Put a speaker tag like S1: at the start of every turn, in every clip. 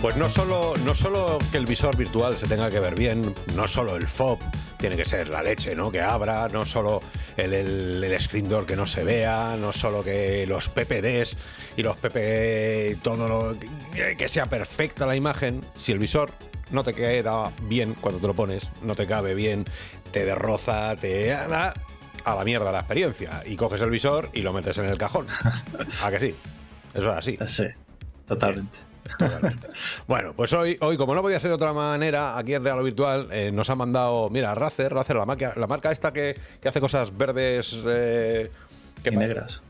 S1: Pues no solo, no solo que el visor virtual se tenga que ver bien, no solo el FOB tiene que ser la leche, ¿no? Que abra, no solo el, el, el screen door que no se vea, no solo que los PPDs y los PP, e, todo lo que, sea perfecta la imagen, si el visor no te queda bien cuando te lo pones, no te cabe bien, te derroza, te a la mierda la experiencia y coges el visor y lo metes en el cajón. ¿A que sí? Eso es así. Sí, totalmente bueno, pues hoy, hoy, como no podía ser de otra manera, aquí en Real Virtual eh, nos ha mandado, mira, Racer, Razer, la marca, la marca esta que, hace cosas verdes eh, que y negras.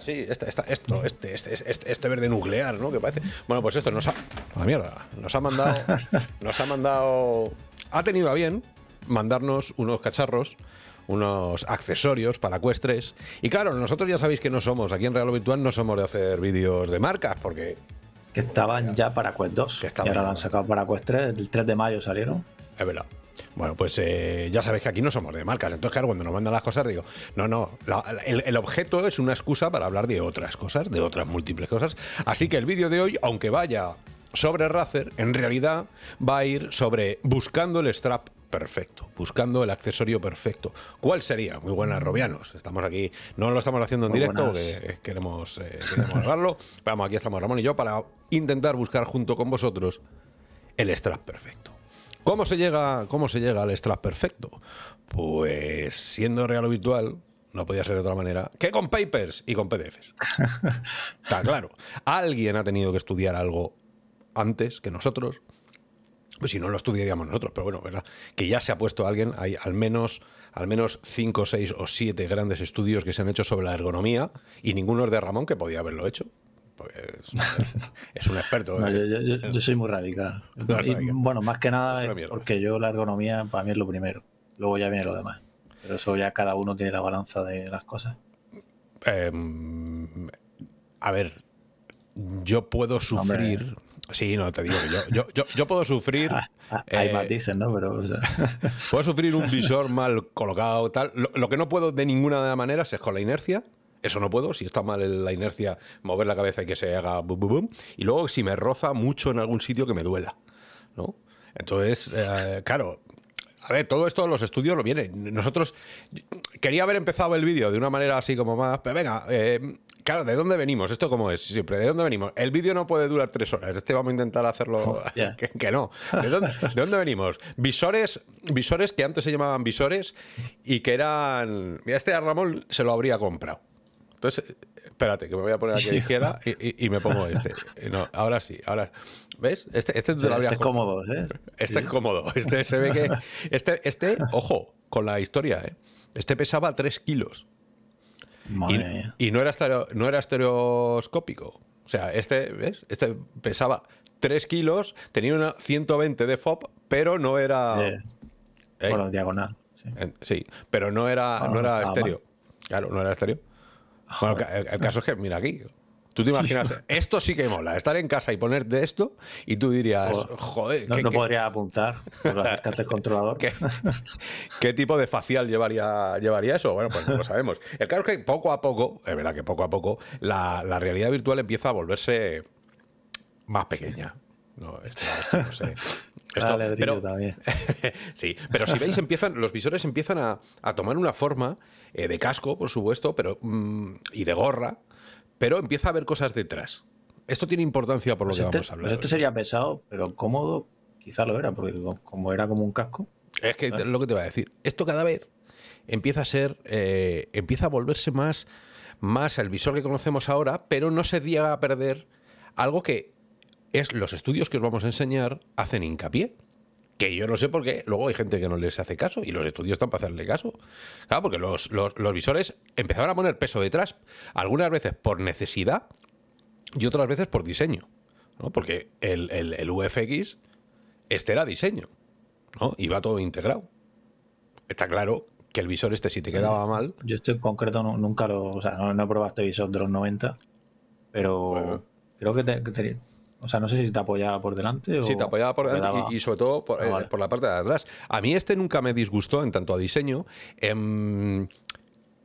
S1: sí, esta, esto, este este, este, este, este, verde nuclear, ¿no? Que parece. Bueno, pues esto nos ha. la mierda. Nos ha mandado. nos ha mandado. Ha tenido a bien mandarnos unos cacharros unos accesorios para Quest 3. Y claro, nosotros ya sabéis que no somos, aquí en Real Virtual no somos de hacer vídeos de marcas, porque que estaban ya para Quest 2. Que y ahora lo han sacado para Quest 3. El 3 de mayo salieron. Es verdad. Bueno, pues eh, ya sabéis que aquí no somos de marcas. Entonces, claro, cuando nos mandan las cosas, digo, no, no, el, el, objeto es una excusa para hablar de otras cosas, de otras múltiples cosas. Así que el vídeo de hoy, aunque vaya sobre Razer, en realidad va a ir sobre buscando el strap perfecto, buscando el accesorio perfecto. ¿Cuál sería? Muy buenas, mm. Robianos. Estamos aquí, no lo estamos haciendo en directo, eh, queremos, eh, queremos Vamos, aquí estamos Ramón y yo para intentar buscar junto con vosotros el strap perfecto. ¿Cómo se llega, cómo se llega al strap perfecto? Pues siendo real o virtual, no podía ser de otra manera, que con papers y con PDFs. Está claro. Alguien ha tenido que estudiar algo antes que nosotros pues si no, lo estudiaríamos nosotros, pero bueno, ¿verdad? Que ya se ha puesto alguien, hay al menos, al menos cinco, seis o siete grandes estudios que se han hecho sobre la ergonomía y ninguno es de Ramón que podía haberlo hecho.
S2: Es, un experto. ¿eh? yo, soy muy radical. bueno, más que nada porque yo la ergonomía para mí es lo primero. Luego ya viene lo demás. Pero eso ya cada uno tiene la balanza de las cosas. Em, a ver, yo puedo
S1: sufrir, Sí, no, te digo que yo, yo, puedo sufrir. Ah, ah, hay eh, matices, ¿no? Pero. Puedo sufrir un visor mal colocado, tal. Lo, que no puedo de ninguna manera es con la inercia. Eso no puedo. Si está mal la inercia, mover la cabeza y que se haga bum, bum, bum. Y luego, si me roza mucho en algún sitio, que me duela. ¿No? Entonces, eh, claro, a ver, todo esto los estudios lo vienen. Nosotros quería haber empezado el vídeo de una manera así como más, pero venga, eh, Claro, ¿de dónde venimos? Esto cómo es siempre, ¿de dónde venimos? El vídeo no puede durar tres horas, este vamos a intentar hacerlo oh, que, no. ¿De dónde, venimos? Visores, visores que antes se llamaban visores y que eran... Este a Ramón se lo habría comprado. Entonces, espérate, que me voy a poner aquí a la izquierda y, me pongo este. ahora sí, ahora... ¿Ves? Este, este, este es cómodo, ¿eh? Este es cómodo, este se ve que... Este, este, ojo, con la historia, ¿eh? Este pesaba tres kilos. Y, no, era no era estereoscópico. O sea, este, ¿ves? Este pesaba 3 kilos, tenía una 120 de FOP, pero no era. Bueno, ¿eh? diagonal. Sí. pero no era, no ah, era ah, estéreo. Claro, no era estéreo. Ah, el caso es que, mira aquí, Tú te imaginas, esto sí que mola, estar en casa y ponerte esto y tú dirías, oh, joder. No, podría apuntar, pues al controlador. ¿Qué, tipo de facial llevaría, llevaría eso? Bueno, pues no lo sabemos. El caso es que poco a poco, es verdad que poco a poco, la, realidad virtual empieza a volverse más pequeña. No, esto, no sé. Esto, pero, también. sí, pero si veis, empiezan, los visores empiezan a, tomar una forma eh, de casco, por supuesto, pero mm, y de gorra, pero empieza a haber cosas detrás. Esto tiene importancia
S2: por lo pues que este- vamos a hablar. Pues este sería pesado, pero cómodo, quizá lo era, porque como era como un casco. Es que ah. lo que te voy a decir. Esto cada vez empieza a ser, eh, empieza a volverse
S1: más, más el visor que conocemos ahora, pero no se llega a perder algo que es los estudios que os vamos a enseñar hacen hincapié. Que yo no sé por qué. Luego hay gente que no les hace caso y los estudios están para hacerle caso. Claro, porque los, visores empezaron a poner peso detrás, algunas veces por necesidad y otras veces por diseño. Porque el, el, UFX, este era diseño. ¿no? Y va todo integrado. Está claro que el visor este si te quedaba
S2: mal. Yo estoy en concreto nunca lo. O sea, no, no he probado este visor de los 90. Pero creo que, o sea, no sé si te apoyaba por delante o. Sí, te apoyaba por delante y,
S1: sobre todo ah, eh, por, la parte de atrás. A mí este nunca me disgustó en tanto a diseño. Em,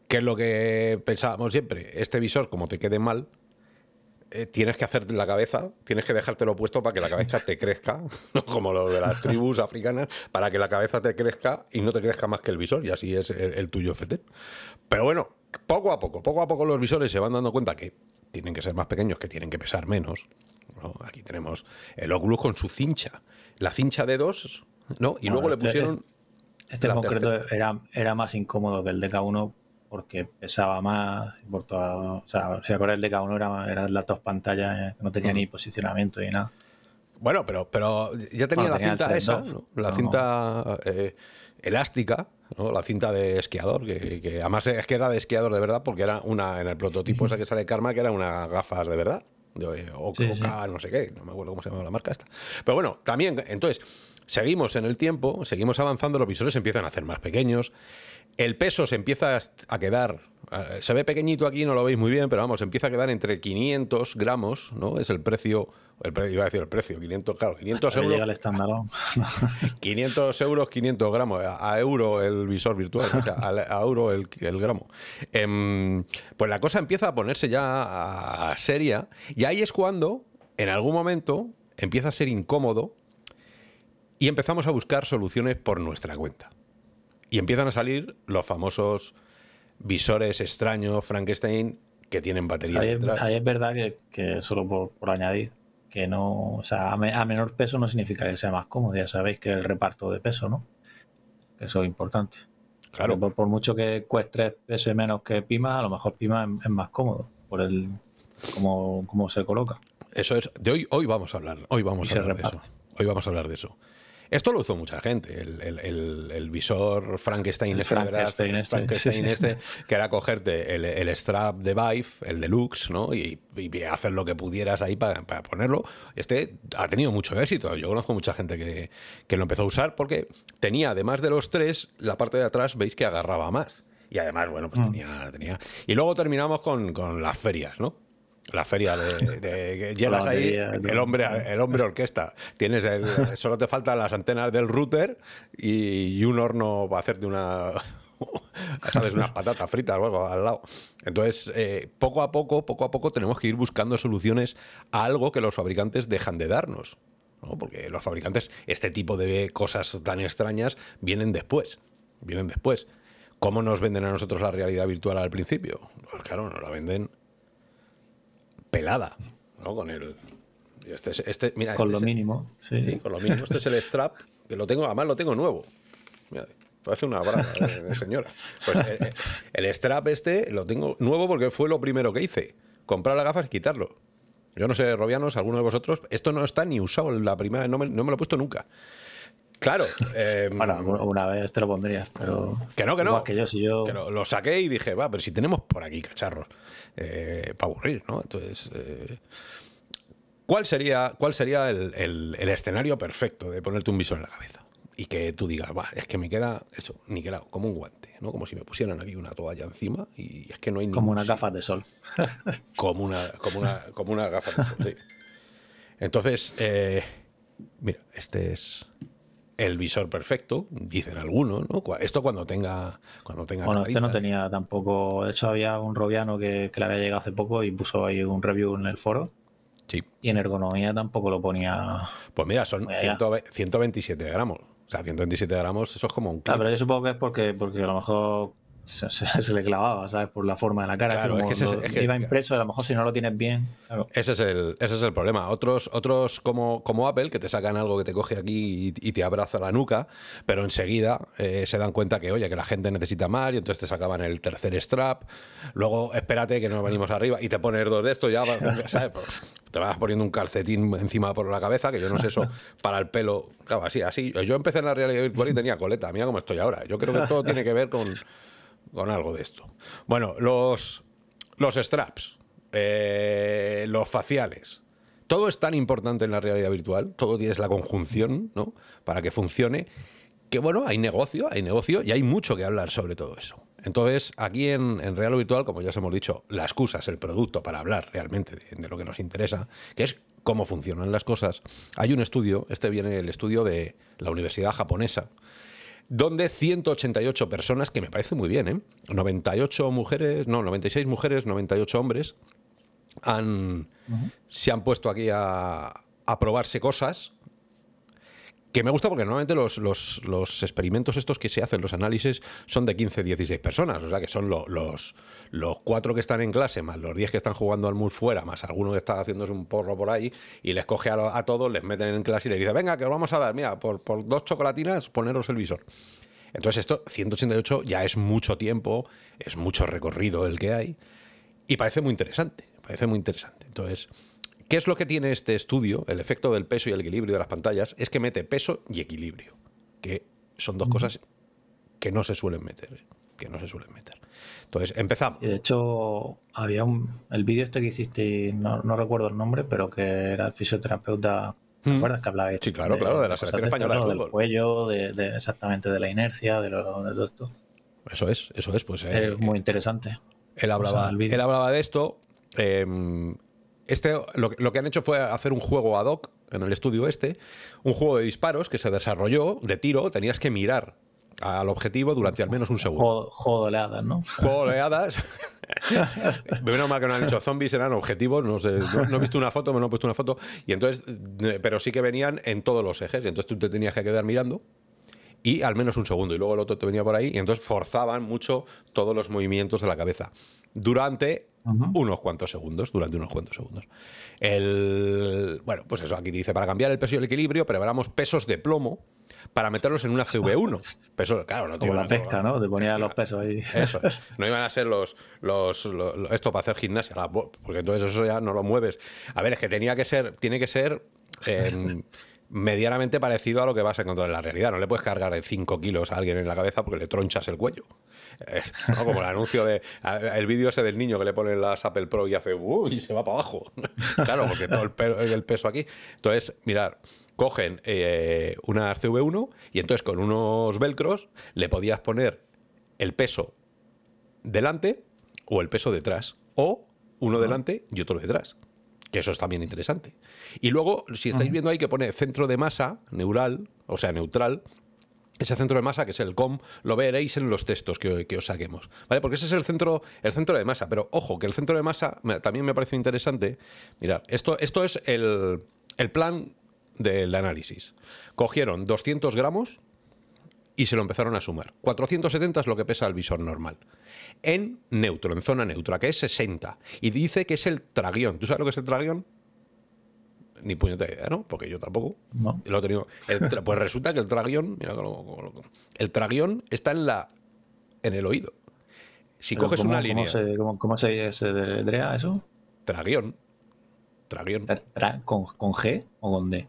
S1: que es lo que pensábamos siempre. Este visor, como te quede mal, eh, tienes que hacerte la cabeza, tienes que dejártelo puesto para que la cabeza te crezca, como lo de las tribus africanas, para que la cabeza te crezca y no te crezca más que el visor, y así es el, el tuyo FT. Pero bueno, poco a poco, poco a poco los visores se van dando cuenta que tienen que ser más pequeños, que tienen que pesar menos, Aquí tenemos el Oculus con su cincha, la cincha de dos, ¿no? Y luego le este pusieron...
S2: Este concreto era, era más incómodo que el DK1 porque pesaba más, por todo, o sea, si acuerdas el DK1 era, eran las dos pantallas, eh, no tenía ni posicionamiento ni nada.
S1: Bueno, pero, pero ya tenía la cinta esa, la cinta eh, elástica, ¿no? la cinta de esquiador, que, además es que era de esquiador de verdad, porque era una en el prototipo esa que sale Karma, que era unas gafas de verdad. Eh, o Oca, no sé qué, no me acuerdo cómo se llama la marca esta. Pero bueno, también, entonces, seguimos en el tiempo, seguimos avanzando, los visores empiezan a hacer más pequeños, el peso se empieza a quedar eh, se ve pequeñito aquí, no lo veis muy bien, pero vamos, empieza a quedar entre 500 gramos, ¿no? Es el precio, el iba a decir el precio, 500, claro, 500 euros. Llega el estándar, 500 euros, 500 gramos, a, euro el visor virtual, o sea, a, euro el, gramo. Em, pues la cosa empieza a ponerse ya seria y ahí es cuando, en algún momento, empieza a ser incómodo y empezamos a buscar soluciones por nuestra cuenta. Y empiezan a salir los famosos visores extraños,
S2: Frankenstein,
S1: que tienen batería. Ahí, detrás.
S2: es verdad que, solo por, añadir, que no, o sea, a, menor peso no significa que sea más cómodo, ya sabéis que el reparto de peso, ¿no? Eso es importante. Claro. Por, mucho que cueste tres menos que Pima, a lo mejor Pima es, más cómodo por el cómo, cómo, se coloca. Eso es. De
S1: hoy, hoy vamos a hablar. Hoy vamos a hablar de eso. Hoy vamos a hablar de eso. Esto lo usó mucha gente, el, visor este, Frankenstein, este, Frankenstein este, que era cogerte el, strap de Vive, el deluxe, ¿no? Y, hacer lo que pudieras ahí para, ponerlo. Este ha tenido mucho éxito. Yo conozco mucha gente que, lo empezó a usar porque tenía, además de los tres, la parte de atrás veis que agarraba más. Y además, bueno, pues mm. tenía, tenía. Y luego terminamos con, con las ferias, ¿no? La feria de, ahí, el hombre, el hombre orquesta. Tienes solo te faltan las antenas del router y, un horno para hacerte una, ¿sabes? Unas patatas fritas luego al lado. Entonces, eh, poco a poco, poco a poco tenemos que ir buscando soluciones a algo que los fabricantes dejan de darnos. Porque los fabricantes, este tipo de cosas tan extrañas, vienen después. Vienen después. ¿Cómo nos venden a nosotros la realidad virtual al principio? Pues claro, nos la venden pelada, Con el. Este, este, mira, con este lo mínimo.
S2: Sí. con lo mínimo.
S1: Este es el strap, que lo tengo, además lo tengo nuevo. Mira, parece una brava, señora. Pues eh, eh, el strap este lo tengo nuevo porque fue lo primero que hice. Comprar las gafas y quitarlo. Yo no sé, Robianos, alguno de vosotros, esto no está ni usado la primera, no me, no me lo he puesto nunca. Claro. Eh, bueno, una vez te lo pondrías, pero. Que no, que no. Que yo, si yo... lo, saqué y dije, va, pero si tenemos por aquí cacharros eh, para aburrir, ¿no? Entonces. Eh, ¿Cuál sería, cuál sería el, escenario perfecto de ponerte un visor en la cabeza? Y que tú digas, va, es que me queda eso, niquelado, como un guante, ¿no? Como si me pusieran aquí una toalla encima y es que no hay ni. Como una gafas de sol. como una, como una, como una de sol, sí. Entonces, mira, este es el visor perfecto,
S2: dicen algunos, ¿no? Esto cuando tenga. Cuando tenga bueno, este no tenía tampoco. De hecho, había un robiano que, le había llegado hace poco y puso ahí un review en el foro. Sí. Y en ergonomía tampoco lo ponía. Pues mira, son 127 gramos. O sea, 127
S1: gramos, eso es como un. Claro, pero
S2: yo supongo que es porque, porque a lo mejor se, le clavaba, ¿sabes? Por la forma de la cara. Claro, es que, iba impreso, a lo mejor si no lo tienes bien. Ese, es el, ese es el problema. Otros,
S1: otros como, como Apple, que te sacan algo que te coge aquí y, te abraza la nuca, pero enseguida eh, se dan cuenta que, oye, que la gente necesita más y entonces te sacaban el tercer strap. Luego, espérate que nos venimos arriba y te pones dos de esto ya, ¿sabes? Pues, te vas poniendo un calcetín encima por la cabeza, que yo no sé eso, para el pelo. Claro, así, así. Yo empecé en la realidad virtual y tenía coleta. Mira cómo estoy ahora. Yo creo que todo tiene que ver con con algo de esto. Bueno, los, los straps, eh, los faciales. Todo es tan importante en la realidad virtual, todo tienes la conjunción, ¿no? Para que funcione, que bueno, hay negocio, hay negocio y hay mucho que hablar sobre todo eso. Entonces, aquí en, en Real Virtual, como ya os hemos dicho, la excusa es el producto para hablar realmente de, lo que nos interesa, que es cómo funcionan las cosas. Hay un estudio, este viene el estudio de la Universidad Japonesa, donde 188 personas, que me parece muy bien, ¿eh? 98 mujeres, no, 96 mujeres, 98 hombres, han, se han puesto aquí a, a probarse cosas que me gusta porque normalmente los, experimentos estos que se hacen, los análisis, son de 15, 16 personas. O sea que son los, los cuatro que están en clase, más los 10 que están jugando al MUL fuera, más alguno que está haciéndose un porro por ahí, y les coge a, todos, les meten en clase y les dice, venga, que os vamos a dar, mira, por, por dos chocolatinas, poneros el visor. Entonces esto, 188 ya es mucho tiempo, es mucho recorrido el que hay, y parece muy interesante, parece muy interesante. Entonces ¿Qué es lo que tiene este estudio? El efecto del peso y el equilibrio de las pantallas es que mete peso y equilibrio, que son
S2: dos cosas que no se suelen meter. ¿eh? Que no se suelen meter. Entonces, empezamos. de hecho, había un. El vídeo este que hiciste, no, no, recuerdo el nombre, pero que era el fisioterapeuta. ¿Te acuerdas que hablaba? Sí, claro, claro, de, la selección española de fútbol. Del cuello, de, exactamente de la inercia, de, lo, todo esto. Eso es, eso es, pues. es eh, muy interesante. Él hablaba, hablaba de esto. Em, este, lo, que han hecho fue hacer un
S1: juego ad hoc en el estudio este, un juego de disparos que se desarrolló de tiro, tenías que mirar al objetivo durante al menos un segundo. Juego ¿no? Juego de Menos mal que no han hecho zombies, eran objetivos, no, he visto una foto, me no he puesto una foto, y entonces, eh, pero sí que venían en todos los ejes, entonces tú te tenías que quedar mirando y al menos un segundo, y luego el otro te venía por ahí, y entonces forzaban mucho todos los movimientos de la cabeza. Durante unos cuantos segundos, durante unos cuantos segundos. El, bueno, pues eso, aquí dice, para cambiar el peso y el equilibrio preparamos pesos de plomo para meterlos en una CV1. Peso, claro, no Como la pesca, ¿no? Te ponía los pesos ahí. Eso No iban a ser los, los, esto para hacer gimnasia, porque entonces eso ya no lo mueves. A ver, es que tenía que ser, tiene que ser em, medianamente parecido a lo que vas a encontrar en la realidad. No le puedes cargar de 5 kilos a alguien en la cabeza porque le tronchas el cuello. Es, Como el anuncio de el vídeo ese del niño que le ponen las Apple Pro y hace uy, y se va para abajo. claro, porque todo el, peso aquí. Entonces, mirar, cogen eh, una CV1 y entonces con unos velcros le podías poner el peso delante o el peso detrás. O uno delante y otro detrás eso es también interesante. Y luego, si estáis viendo ahí que pone centro de masa neural, o sea, neutral, ese centro de masa, que es el COM, lo veréis en los textos que, os saquemos. ¿Vale? Porque ese es el centro, el centro de masa. Pero ojo, que el centro de masa también me parece interesante. Mirad, esto, esto es el, el plan del análisis. Cogieron 200 gramos y se lo empezaron a sumar. 470 es lo que pesa el visor normal. En neutro, en zona neutra, que es 60. Y dice que es el traguión. ¿Tú sabes lo que es el traguión? Ni puñetera idea, ¿no? Porque yo tampoco. No. Lo pues resulta que el traguión. Mira, el traguión está en la. en el oído.
S2: Si coges una línea. ¿Cómo se,
S1: cómo, se, eso? Traguión. Traguión. ¿Con, ¿Con G o con D?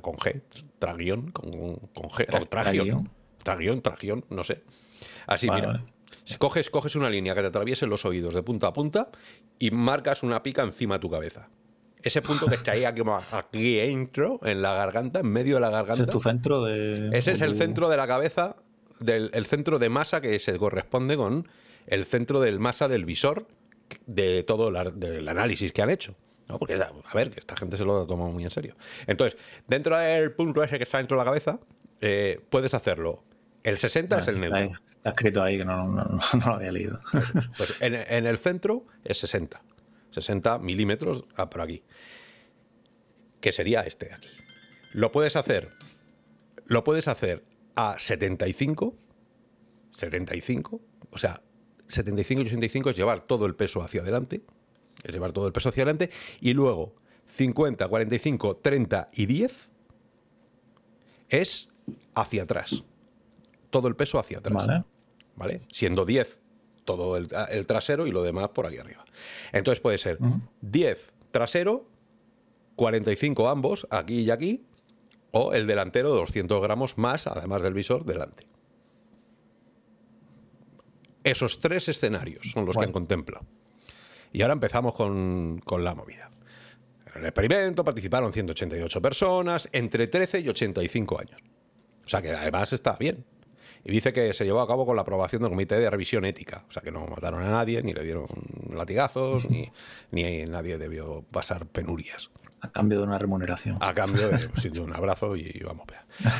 S1: con G, tragión con, G, tragión, tragión, no sé. Así, mira. coges, coges una línea que te atraviese los oídos de punta a punta y marcas una pica encima de tu cabeza. Ese punto que está ahí aquí, aquí en la garganta, en medio de la garganta. Ese es tu centro de. Ese es el centro de la cabeza, del, el centro de masa que se corresponde con el centro de masa del visor de todo el análisis que han hecho. ¿no? Porque, a ver, que esta gente se lo ha tomado muy en serio. Entonces, dentro del punto ese que está dentro de la cabeza, eh, puedes hacerlo. El 60 es el neutro.
S2: está escrito ahí que no, lo había leído. Pues,
S1: pues en, el centro es 60. 60 milímetros ah, por aquí. Que sería este aquí. Lo puedes hacer. Lo puedes hacer a 75. 75. O sea, 75 y 85 es llevar todo el peso hacia adelante es llevar todo el peso hacia adelante, y luego 50, 45, 30 y 10 es hacia atrás. Todo el peso hacia atrás. Vale. Siendo 10 todo el, trasero y lo demás por aquí arriba. Entonces puede ser 10 trasero, 45 ambos, aquí y aquí, o el delantero 200 gramos más, además del visor, delante. Esos tres escenarios son los que han y ahora empezamos con, la movida. En el experimento participaron 188 personas entre 13 y 85 años. O sea que además está bien. Y dice que se llevó a cabo con la aprobación del Comité de Revisión Ética. O sea que no mataron a nadie, ni le dieron latigazos, ni, ni nadie debió pasar penurias. A cambio de
S2: una remuneración.
S1: A cambio eh, pues, de, un abrazo y vamos.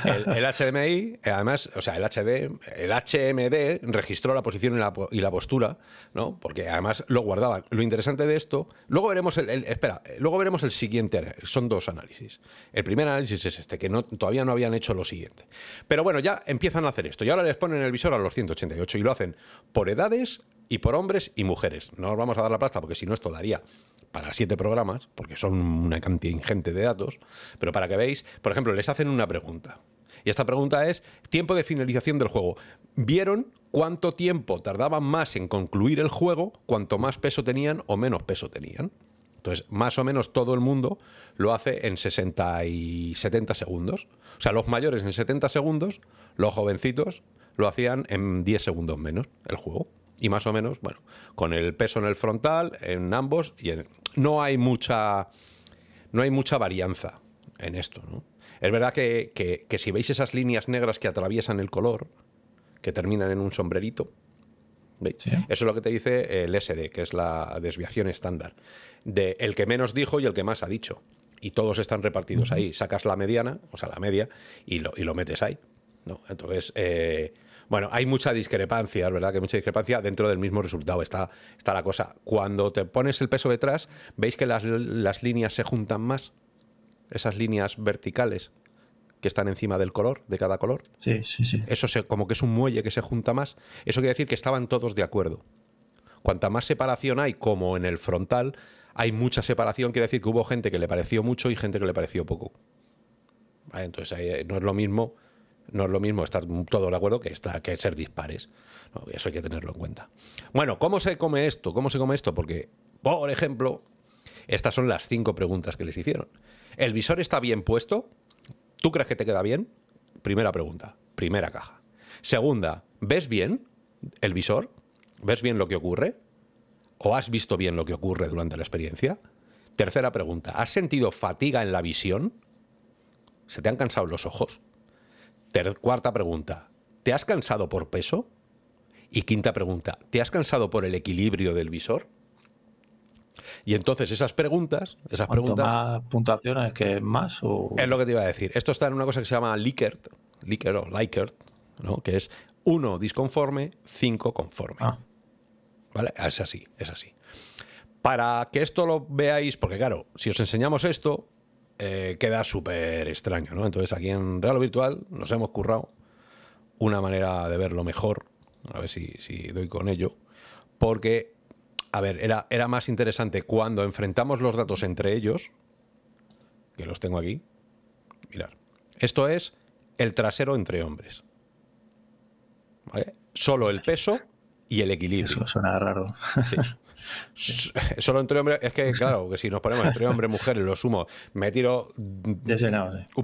S1: El, el, HDMI, además, o sea, el HD, el HMD registró la posición y la, postura, ¿no? Porque además lo guardaban. Lo interesante de esto, luego veremos el, espera, luego veremos el siguiente, son dos análisis. El primer análisis es este, que todavía no habían hecho lo siguiente. Pero bueno, ya empiezan a hacer esto y ahora les ponen el visor a los 188 y lo hacen por edades y por hombres y mujeres. No vamos a dar la plata porque si no esto daría para siete programas, porque son una cantidad ingente de datos, pero para que veáis, por ejemplo, les hacen una pregunta. Y esta pregunta es, tiempo de finalización del juego. ¿Vieron cuánto tiempo tardaban más en concluir el juego cuanto más peso tenían o menos peso tenían? Entonces, más o menos todo el mundo lo hace en 60 y 70 segundos. O sea, los mayores en 70 segundos, los jovencitos lo hacían en 10 segundos menos el juego y más o menos, bueno, con el peso en el frontal, en ambos, y en, no hay mucha. No hay mucha varianza en esto, Es verdad que, si veis esas líneas negras que atraviesan el color, que terminan en un sombrerito, ¿veis? Eso es lo que te dice el SD, que es la desviación estándar. De el que menos dijo y el que más ha dicho. Y todos están repartidos ahí. Sacas la mediana, o sea, la media, y lo, y lo metes ahí. ¿no? Entonces, eh, bueno, hay mucha discrepancia, ¿verdad? Que hay mucha discrepancia dentro del mismo resultado. Está, está la cosa. Cuando te pones el peso detrás, ¿veis que las, las líneas se juntan más? Esas líneas verticales que están encima del color, de cada color. Sí, sí, sí. Eso se, como que es un muelle que se junta más. Eso quiere decir que estaban todos de acuerdo. Cuanta más separación hay, como en el frontal, hay mucha separación, quiere decir que hubo gente que le pareció mucho y gente que le pareció poco. Ah, entonces eh, no es lo mismo no es lo mismo estar todo de acuerdo que, estar, que ser dispares. eso hay que tenerlo en cuenta. Bueno, ¿cómo se come esto? ¿Cómo se come esto? Porque, por ejemplo, estas son las cinco preguntas que les hicieron. ¿El visor está bien puesto? ¿Tú crees que te queda bien? Primera pregunta, primera caja. Segunda, ¿ves bien el visor? ¿Ves bien lo que ocurre? ¿O has visto bien lo que ocurre durante la experiencia? Tercera pregunta, ¿has sentido fatiga en la visión? ¿Se te han cansado los ojos? cuarta pregunta, ¿te has cansado por peso? Y quinta pregunta, ¿te has cansado por el equilibrio del visor? Y entonces esas preguntas, esas preguntas, más puntuaciones que más es lo que te iba a decir. Esto está en una cosa que se llama Likert, Likert Likert, Que es uno disconforme, 5 conforme. Ah. ¿Vale? Es así, es así. Para que esto lo veáis, porque claro, si os enseñamos esto, eh, queda súper extraño, ¿no? Entonces aquí en Real o Virtual nos hemos currado una manera de verlo mejor, a ver si, doy con ello, porque, a ver, era, era más interesante cuando enfrentamos los datos entre ellos, que los tengo aquí, mirar, esto es el trasero entre hombres, ¿vale? Solo el peso y el equilibrio. Eso suena raro. Sí. Solo entre hombres, es que claro, que si nos ponemos entre hombres, mujeres, lo sumo, me tiro un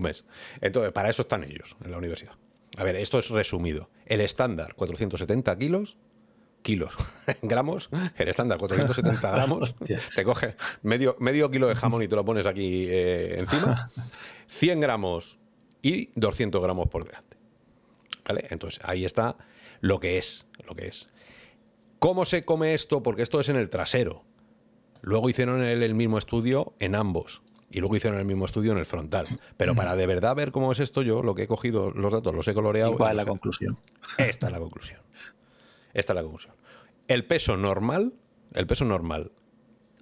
S1: mes. Entonces, para eso están ellos en la universidad. A ver, esto es resumido. El estándar, 470 kilos, kilos, gramos, el estándar, 470 gramos, te coge medio, medio kilo de jamón y te lo pones aquí eh, encima, 100 gramos y 200 gramos por delante. ¿Vale? Entonces, ahí está lo que es, lo que es. ¿Cómo se come esto? Porque esto es en el trasero. Luego hicieron el, el mismo estudio en ambos. Y luego hicieron el mismo estudio en el frontal. Pero para de verdad ver cómo es esto, yo lo que he cogido, los datos, los he coloreado. cuál es la conclusión? Esta es la conclusión. Esta es la conclusión. El peso normal, el peso normal,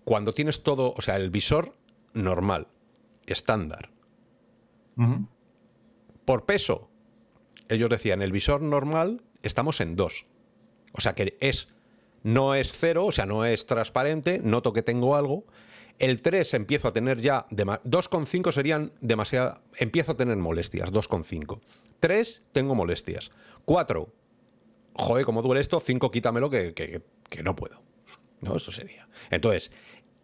S1: cuando tienes todo, o sea, el visor normal, estándar. Por peso, ellos decían, el visor normal estamos en dos. O sea que es no es cero, o sea, no es transparente, noto que tengo algo. El 3 empiezo a tener ya. 2,5 serían demasiado. Empiezo a tener molestias, 2,5. 3, tengo molestias. 4, joder, cómo duele esto. 5, quítamelo que, que, que no puedo. ¿No? Eso sería. Entonces,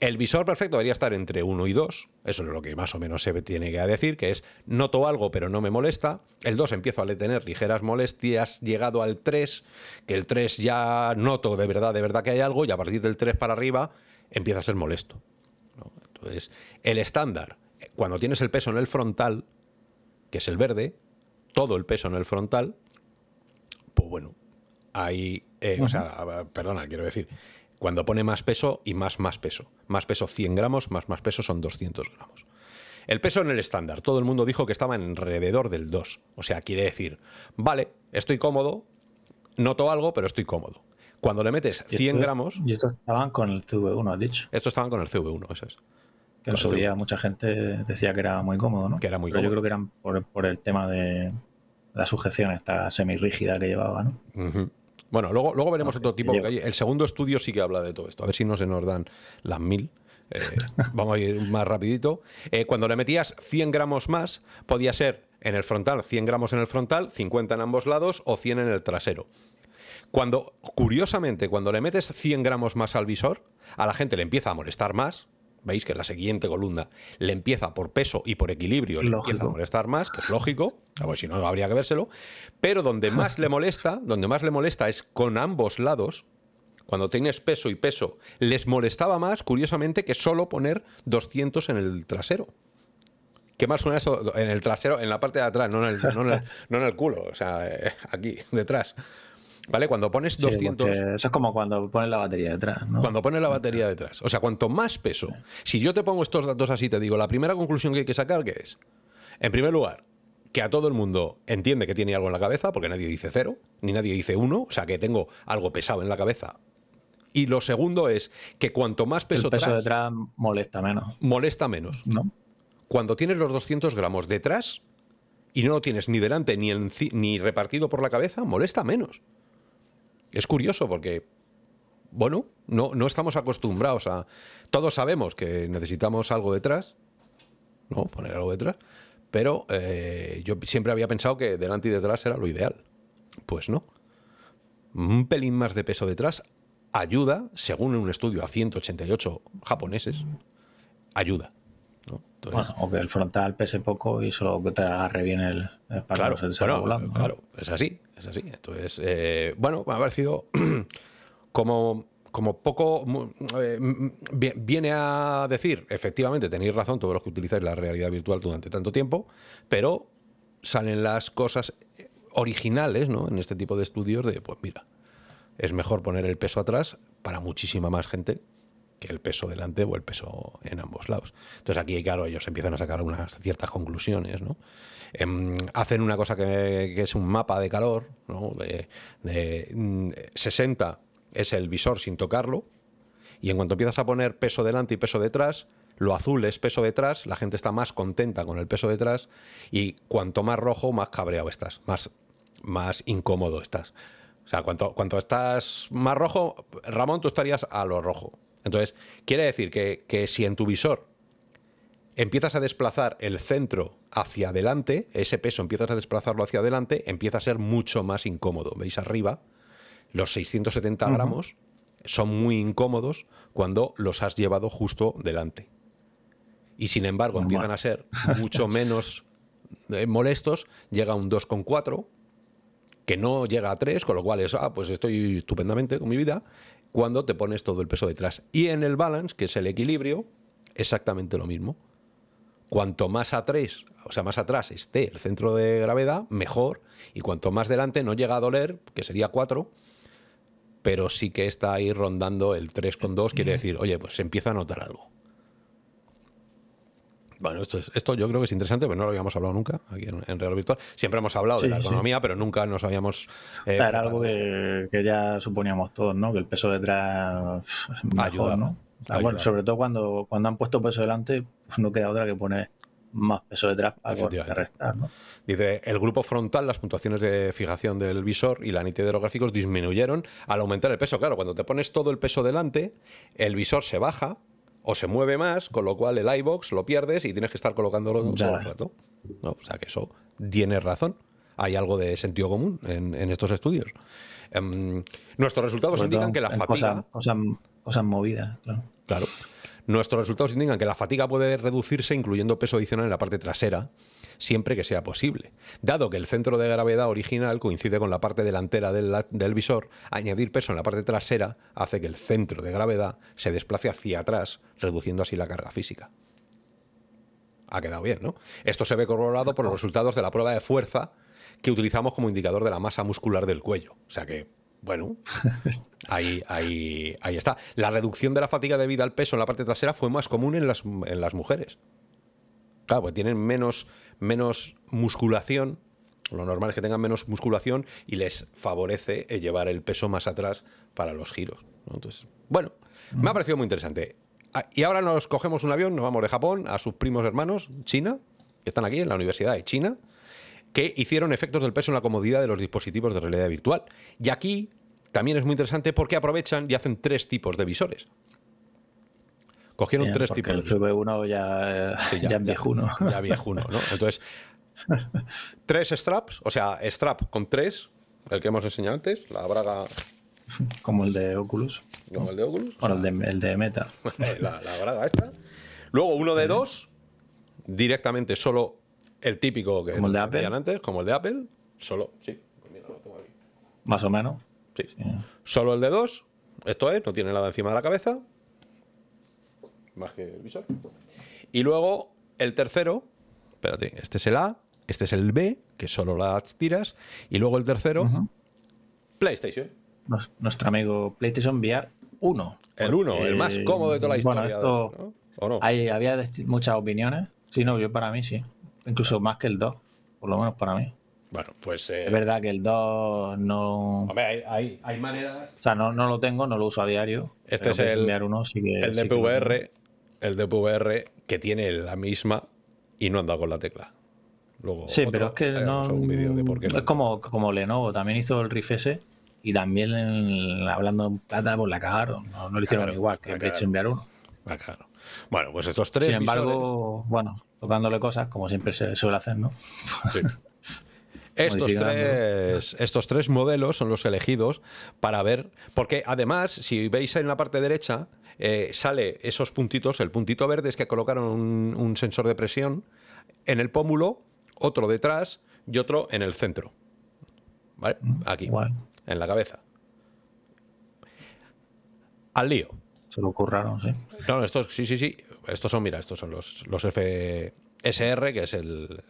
S1: el visor perfecto debería estar entre 1 y 2, eso es lo que más o menos se tiene que decir, que es noto algo pero no me molesta, el 2 empiezo a tener ligeras molestias, llegado al 3, que el 3 ya noto de verdad, de verdad que hay algo y a partir del 3 para arriba empieza a ser molesto. Entonces, el estándar, cuando tienes el peso en el frontal, que es el verde, todo el peso en el frontal, pues bueno, ahí, eh, o sea, perdona, quiero decir, cuando pone más peso y más más peso. Más peso 100 gramos, más más peso son 200 gramos. El peso en el estándar, todo el mundo dijo que estaba alrededor del 2. O sea, quiere decir, vale, estoy cómodo, noto algo, pero estoy cómodo. Cuando le metes 100
S2: gramos... Y estos estaban con el CV1, has dicho. Estos estaban con el CV1, eso es. Que no su mucha gente decía que era muy cómodo, ¿no? Que era muy cómodo. Yo creo que eran por, el tema de la sujeción esta semirrígida que llevaba, ¿no?
S1: Bueno, luego, luego veremos ah, otro tipo. el segundo estudio sí que habla de todo esto. A ver si no se nos dan las mil. Eh, vamos a ir más rapidito. Eh, cuando le metías 100 gramos más, podía ser en el frontal, 100 gramos en el frontal, 50 en ambos lados o 100 en el trasero. Cuando, curiosamente, cuando le metes 100 gramos más al visor, a la gente le empieza a molestar más veis que la siguiente columna le empieza por peso y por equilibrio, le empieza a molestar más, que es lógico, si no habría que vérselo, pero donde más le molesta, donde más le molesta es con ambos lados, cuando tienes peso y peso, les molestaba más, curiosamente, que solo poner 200 en el trasero. ¿Qué más suena eso en el trasero, en la parte de atrás, no en el culo, o sea, eh, aquí, detrás? ¿Vale? Cuando pones 200... eso es como cuando pones la batería detrás. ¿no? Cuando pones la batería detrás. O sea, cuanto más peso. Si yo te pongo estos datos así, te digo, la primera conclusión que hay que sacar, ¿qué es? En primer lugar, que a todo el mundo entiende que tiene algo en la cabeza, porque nadie dice cero, ni nadie dice uno, o sea, que tengo algo pesado en la cabeza. Y lo segundo es que cuanto más peso... El peso detrás molesta menos. Molesta menos. ¿No? Cuando tienes los 200 gramos detrás y no lo tienes ni delante ni, ni repartido por la cabeza, molesta menos es curioso porque, bueno, no, no estamos acostumbrados a... Todos sabemos que necesitamos algo detrás, ¿no? Poner algo detrás, pero eh, yo siempre había pensado que delante y detrás era lo ideal. Pues no. Un pelín más de peso detrás ayuda, según un
S2: estudio a 188 japoneses, ayuda. O que el frontal pese poco y solo que te agarre bien el, el Claro, claro, es así, es así. Entonces, eh, bueno, me ha parecido como, como poco.
S1: Eh, viene a decir, efectivamente, tenéis razón todos los que utilizáis la realidad virtual durante tanto tiempo, pero salen las cosas originales, En este tipo de estudios de, pues mira, es mejor poner el peso atrás para muchísima más gente el peso delante o el peso en ambos lados. Entonces aquí, claro, ellos empiezan a sacar unas ciertas conclusiones, ¿no? Em, hacen una cosa que, es un mapa de calor, ¿no? De, 60 mm, es el visor sin tocarlo, y en cuanto empiezas a poner peso delante y peso detrás, lo azul es peso detrás, la gente está más contenta con el peso detrás y cuanto más rojo, más cabreado estás, más, más incómodo estás. O sea, cuanto, cuanto estás más rojo, Ramón, tú estarías a lo rojo. Entonces, quiere decir que, si en tu visor empiezas a desplazar el centro hacia adelante, ese peso empiezas a desplazarlo hacia adelante, empieza a ser mucho más incómodo. ¿Veis arriba? Los 670 gramos son muy incómodos cuando los has llevado justo delante. Y sin embargo, empiezan a ser mucho menos eh, molestos. Llega un 2,4, que no llega a 3, con lo cual es, ah, pues estoy estupendamente con mi vida cuando te pones todo el peso detrás. Y en el balance, que es el equilibrio, exactamente lo mismo. Cuanto más atrás, o sea, más atrás esté el centro de gravedad, mejor. Y cuanto más delante no llega a doler, que sería 4, pero sí que está ahí rondando el 3,2, quiere decir, oye, pues se empieza a notar algo. Bueno, esto, es, esto yo creo que es interesante, pero no lo habíamos hablado nunca aquí en, Real Virtual. Siempre hemos hablado de la economía, pero nunca nos habíamos.
S2: claro, eh, era algo que, ya suponíamos todos, ¿no? Que el peso detrás ayuda, ¿no? sobre todo cuando, cuando han puesto peso delante, pues no queda otra que poner más peso detrás para restar. ¿no? Dice, el grupo frontal, las puntuaciones de fijación
S1: del visor y la nitidez de los gráficos disminuyeron al aumentar el peso. Claro, cuando te pones todo el peso delante, el visor se baja, o se mueve más, con lo cual el iBox lo pierdes y tienes que estar colocándolo todo el rato. o sea que eso tiene razón. Hay algo de sentido común en, estos estudios. Em, nuestros resultados indican que la fatiga.
S2: movidas, claro.
S1: Claro. Nuestros resultados indican que la fatiga puede reducirse incluyendo peso adicional en la parte trasera siempre que sea posible. Dado que el centro de gravedad original coincide con la parte delantera del, visor, añadir peso en la parte trasera hace que el centro de gravedad se desplace hacia atrás, reduciendo así la carga física ha quedado bien, ¿no? Esto se ve corroborado por los resultados de la prueba de fuerza que utilizamos como indicador de la masa muscular del cuello. O sea que, bueno, ahí, ahí, ahí está. La reducción de la fatiga debida al peso en la parte trasera fue más común en las, en las mujeres. Claro, pues tienen menos menos musculación, lo normal es que tengan menos musculación y les favorece llevar el peso más atrás para los giros. Entonces, bueno, me ha mm. parecido muy interesante. Ah, y ahora nos cogemos un avión, nos vamos de Japón a sus primos hermanos, China, que están aquí en la Universidad de China, que hicieron efectos del peso en la comodidad de los dispositivos de realidad virtual. Y aquí también es muy interesante porque aprovechan y hacen tres tipos de visores.
S2: Cogieron tres tipos. El CV1 ya, sí, ya, ya, viejuno. Ya viejuno, ¿no?
S1: Entonces, tres straps, o sea, strap con tres, el que hemos enseñado antes, la braga.
S2: Como el de Oculus. Como el de Oculus. o el, de, el de Meta.
S1: La, la, braga esta. Luego uno de dos, directamente solo el típico que como antes, como el de Apple, solo, sí. lo tengo
S2: aquí. Más o menos.
S1: Sí. sí. Solo el de dos, esto es, no tiene nada encima de la cabeza, más que el visor. Y luego el tercero,
S2: espérate, este es el A, este es el B, que solo las tiras, y luego el tercero, PlayStation. nuestro amigo PlayStation VR 1. El 1, el más cómodo de toda la historia. había muchas opiniones. Sí, no, yo para mí sí. Incluso más que el 2, por lo menos para mí. Bueno, pues. Eh, es verdad que el 2 no. Hombre, hay, hay,
S1: hay, maneras.
S2: O sea, no, lo tengo, no lo uso a diario. Este es el. Uno, sí que, el de PVR el DPVR que tiene la misma y no anda con la tecla. Luego, sí, pero es que no. es como, como Lenovo también hizo el Riff S y también hablando en plata, pues la cagaron. No, le hicieron igual, que hecho enviar uno. Ah, claro. Bueno, pues estos tres. Sin embargo, bueno, tocándole cosas, como siempre se suele hacer, ¿no? Sí. estos, tres, estos
S1: tres modelos son los elegidos para ver, porque además, si veis en la parte derecha, eh, sale esos puntitos, el puntito verde es que colocaron un, sensor de presión en el pómulo, otro detrás y otro en el centro. ¿Vale? Mm, Aquí, en la cabeza. Al lío. Se lo curraron, sí. No, estos, sí, sí, sí. Estos son, mira, estos son los, los FSR, que es el,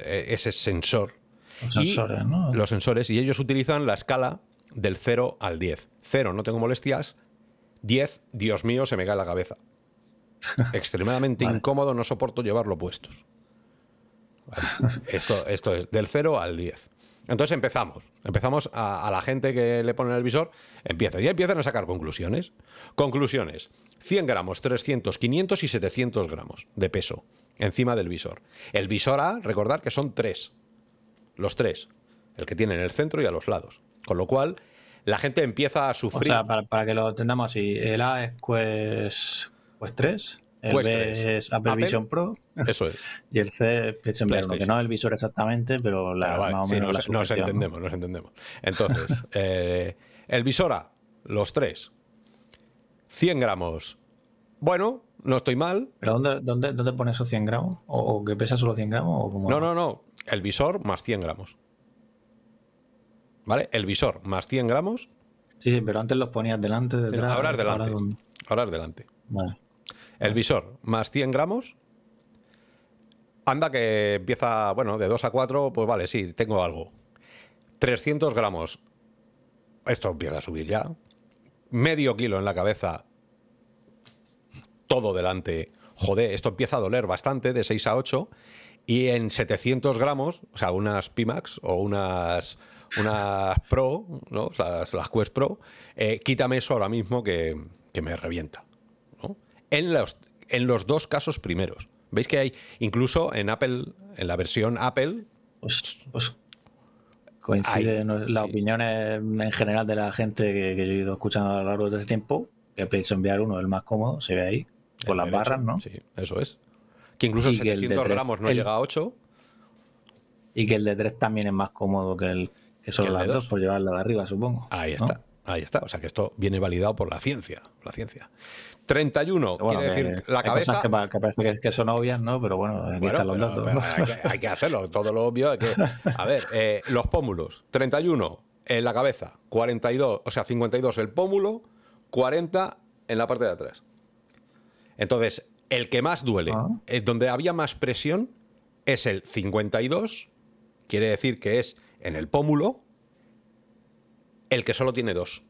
S1: e, ese sensor.
S2: Los sensores, ¿no?
S1: Los sensores. Y ellos utilizan la escala del 0 al 10. 0, no tengo molestias. 10, Dios mío, se me cae la cabeza. Extremadamente incómodo, no soporto llevarlo puestos. Esto, es del 0 al 10. Entonces empezamos. Empezamos a, la gente que le pone el visor, empieza. Y empiezan a sacar conclusiones. Conclusiones: 100 gramos, 300, 500 y 700 gramos de peso encima del visor. El visor A, recordar que son tres. Los tres. El que tiene en el centro y a los
S2: lados. Con lo cual, la gente empieza a sufrir. O sea, para, que lo entendamos así, el A es Quest, 3, el B es Apple, Vision Pro, eso es. y el C es PlayStation que no es el visor exactamente, pero la, más o menos sí, nos, entendemos, ¿no? nos entendemos.
S1: Entonces, eh, el visor A, los tres, 100
S2: gramos. Bueno, no estoy mal. ¿Pero dónde, dónde, dónde pones esos 100 gramos? ¿O, que pesa solo 100 gramos? No, no, no. El visor más 100 gramos. ¿vale? El visor más 100 gramos. Sí, sí, pero antes los ponías delante, detrás. ahora es delante. Ahora, ahora es delante. Vale.
S1: El visor más 100 gramos. Anda que empieza, bueno, de 2 a 4, pues vale, sí, tengo algo. 300 gramos. Esto empieza a subir ya. Medio kilo en la cabeza. Todo delante. Joder, esto empieza a doler bastante, de 6 a 8. Y en 700 gramos, o sea, unas Pimax o unas unas Pro, ¿no? las, las Quest Pro, eh, quítame eso ahora mismo que, me revienta. En, los, en los dos casos primeros. ¿Veis que hay, incluso en
S2: Apple, en la versión Apple... Pues, pues las opiniones en general de la gente que, yo he ido escuchando a lo largo de este tiempo, que PlayStation enviar uno es el más cómodo, se ve ahí, con las barras, ¿no? Sí, eso es. Que incluso el de gramos no llega a 8. Y que el de 3 también es más cómodo que el, que son las dos, por llevarla de arriba, supongo. Ahí está, ahí está. O sea que esto viene validado por la ciencia. La ciencia.
S1: 31,
S2: quiere decir, la hay cabeza. que, que, son obvias, ¿no? Pero bueno, aquí están los datos.
S1: hay, que, hacerlo, todo lo obvio. Hay que... A ver, eh, los pómulos. 31 en la cabeza, 42, o sea, 52 el pómulo, 40 en la parte de atrás. Entonces, el que más duele, ah. eh, donde había más presión, es el 52, quiere decir que es en el pómulo el que solo tiene dos.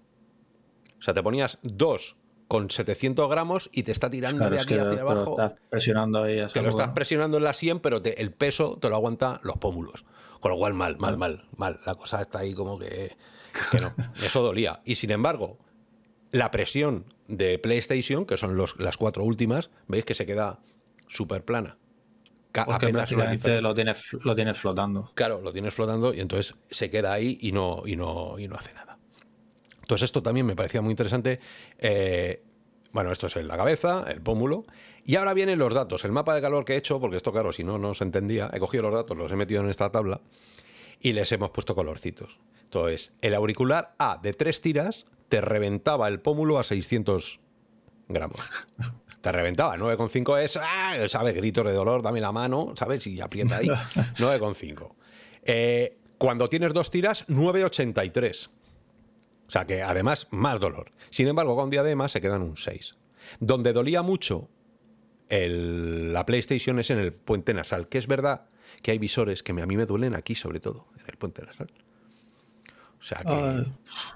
S1: O sea, te ponías dos con 700 gramos y te está tirando de aquí hacia abajo. Te lo
S2: estás presionando ahí. lo estás
S1: presionando en la 100, pero el peso te lo aguanta los pómulos. Con lo cual, mal, mal, mal, mal. La cosa está ahí como que, no. Eso dolía. Y sin embargo, la presión de PlayStation, que son las cuatro últimas, veis que se queda súper plana. Porque lo tienes, lo tienes flotando. Claro, lo tienes flotando y entonces se queda ahí y no, y no, y no hace nada. Entonces esto también me parecía muy interesante. Eh, bueno, esto es la cabeza, el pómulo. Y ahora vienen los datos, el mapa de calor que he hecho, porque esto claro, si no, no se entendía. He cogido los datos, los he metido en esta tabla y les hemos puesto colorcitos. Entonces, el auricular A de tres tiras te reventaba el pómulo a 600 gramos. te reventaba. 9,5 es, ah, ¿sabes? Gritos de dolor, dame la mano, ¿sabes? Y aprieta ahí. 9,5. Eh, cuando tienes dos tiras, 9,83. O sea que además, más dolor. Sin embargo, con diadema se quedan un 6. Donde dolía mucho el, la PlayStation es en el puente nasal, que es verdad que hay visores que a mí me duelen aquí, sobre todo, en el puente nasal. O
S2: sea que. Ah,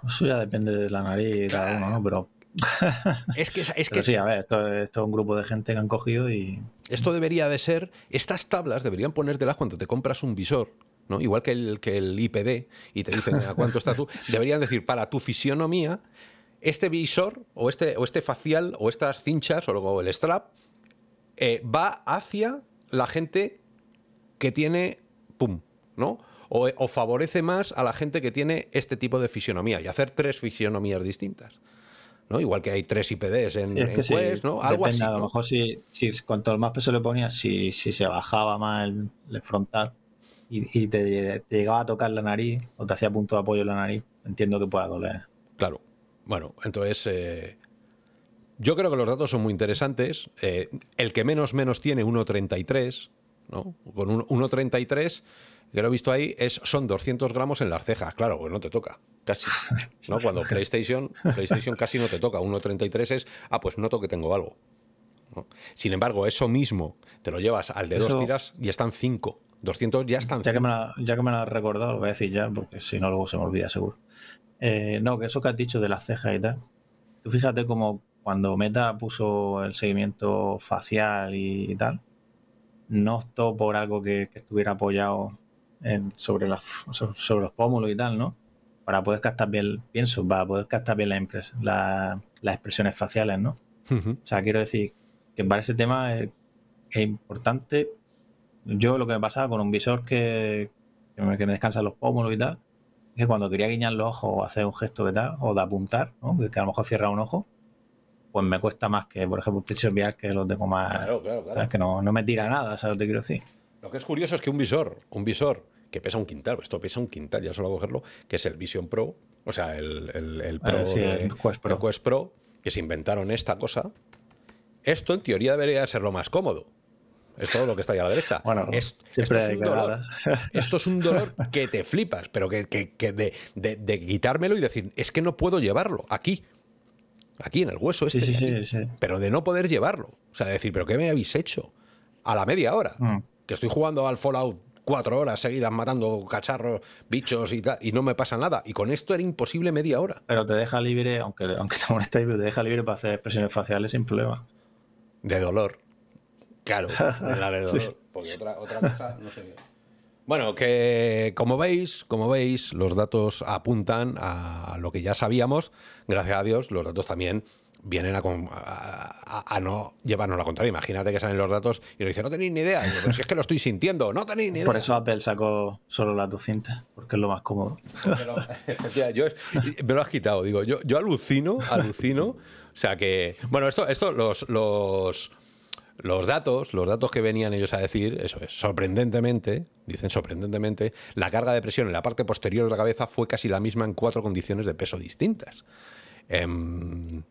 S2: eso ya depende de la nariz, claro. cada uno, ¿no? Pero es que, es que... sí, a ver, esto, es un grupo de gente que han cogido y... Esto debería de ser... Estas tablas
S1: deberían ponértelas cuando te compras un visor, ¿no? Igual que el, que el IPD y te dicen a cuánto está tú. Deberían decir, para tu fisionomía, este visor o este, o este facial o estas cinchas o luego el strap eh, va hacia la gente que tiene... ¡Pum! ¿No? o favorece más a la gente que tiene este tipo de fisionomía y hacer tres fisionomías distintas. Igual que hay tres IPDs en, ¿no? A lo mejor
S2: si, si el más peso le ponías, si, se bajaba más el, frontal y, te, llegaba a tocar la nariz o te hacía punto de apoyo en la nariz, entiendo que pueda doler. Claro. Bueno, entonces eh, yo creo
S1: que los datos son muy interesantes. Eh, el que menos menos tiene 1.33, ¿no? Con 1.33 que lo he visto ahí, es, son 200 gramos en las cejas. Claro, pues no te toca, casi. ¿no? Cuando PlayStation, PlayStation casi no te toca. 1.33 es, ah, pues noto que tengo algo. Sin embargo, eso mismo te lo llevas al de dos tiras y están
S2: 5. 200 ya están. Ya ya que me lo has recordado, lo voy a decir ya, porque si no, luego se me olvida, seguro. Eh, no, que eso que has dicho de las cejas y tal. Tú fíjate como cuando Meta puso el seguimiento facial y, tal, no optó por algo que, estuviera apoyado sobre, sobre los pómulos y tal, ¿no? Para poder captar bien, pienso, para poder captar bien las, la, las expresiones faciales, ¿no? O sea, quiero decir que para ese tema es, importante. Yo lo que me pasaba con un visor que, que me, descansa los pómulos y tal, es que cuando quería guiñar los ojos o hacer un gesto que tal, o de apuntar, ¿no? que, a lo mejor cierra un ojo, pues me cuesta más que, por ejemplo, Pixel que los tengo más. Claro, claro, Que no, no, me tira nada, ¿sabes lo que quiero decir?
S1: Lo que es curioso es que un visor, un visor que pesa un quintal. Esto pesa un quintal, ya solo cogerlo, que es el Vision Pro, o sea, el, el, Pro, ah, Quest Pro. que se inventaron esta cosa. Esto en teoría debería ser lo más cómodo. Es todo lo que está ahí a la derecha. esto, es un dolor, que te flipas, pero que, de, quitármelo y decir, es que no puedo llevarlo aquí. Aquí en el hueso este. pero de no poder llevarlo. O sea, decir, ¿pero qué me habéis hecho? A la media hora. Mm. Que estoy jugando al Fallout cuatro horas seguidas matando cacharros, bichos y tal, y no me pasa nada. Y con esto era imposible media hora.
S2: Pero te deja libre, aunque, aunque te molestes, te deja libre para hacer expresiones faciales sin problema. De dolor. Claro, de dolor.
S1: Porque otra, cosa no Bueno, que como veis, como veis, los datos apuntan a lo que ya sabíamos. Gracias a Dios, los datos también vienen a, no llevarnos la contraria. Imagínate que salen los datos y nos dicen, no tenéis ni idea. pero es que lo estoy sintiendo, no tenéis ni idea. Por eso Apple sacó solo las 200, porque es lo más cómodo. Pero, me lo has quitado, digo, yo, yo alucino, alucino. O sea que, bueno, esto, esto los, los, datos, los datos que venían ellos a decir, eso es, sorprendentemente, dicen sorprendentemente, la carga de presión en la parte posterior de la cabeza fue casi la misma en cuatro condiciones de peso distintas. Em,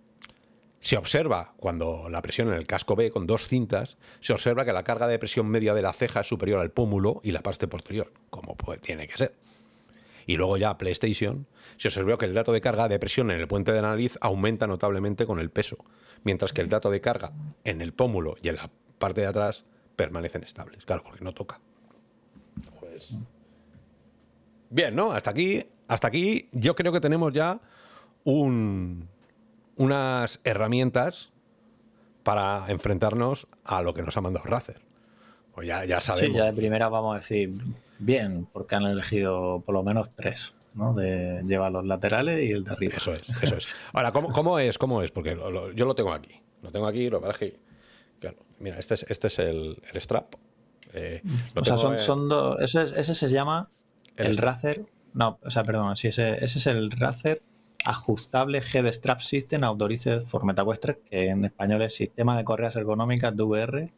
S1: se observa, cuando la presión en el casco B con dos cintas, se observa que la carga de presión media de la ceja es superior al pómulo y la parte posterior, como tiene que ser. Y luego ya PlayStation, se observó que el dato de carga de presión en el puente de la nariz aumenta notablemente con el peso, mientras que el dato de carga en el pómulo y en la parte de atrás permanecen estables, claro, porque no toca. Pues... Bien, ¿no? Hasta aquí, hasta aquí yo creo que tenemos ya un, unas herramientas
S2: para enfrentarnos a lo que nos ha mandado Racer.
S1: Pues ya, ya sabemos. Sí, ya de
S2: primera vamos a decir, bien, porque han elegido por lo menos tres. ¿no? De llevar los laterales y el de arriba. Eso es, eso es. Ahora, ¿cómo, es? ¿Cómo es? Porque yo lo tengo aquí.
S1: Lo tengo aquí, lo para que. Claro, mira, este es, este es el, strap. Eh, o sea, son,
S2: dos. Ese, se llama el, Racer. No, o sea, perdón, sí, ese, es el Racer ajustable Head Strap System Authorized for MetaQuestres, que en español es Sistema de Correas Ergonómicas VR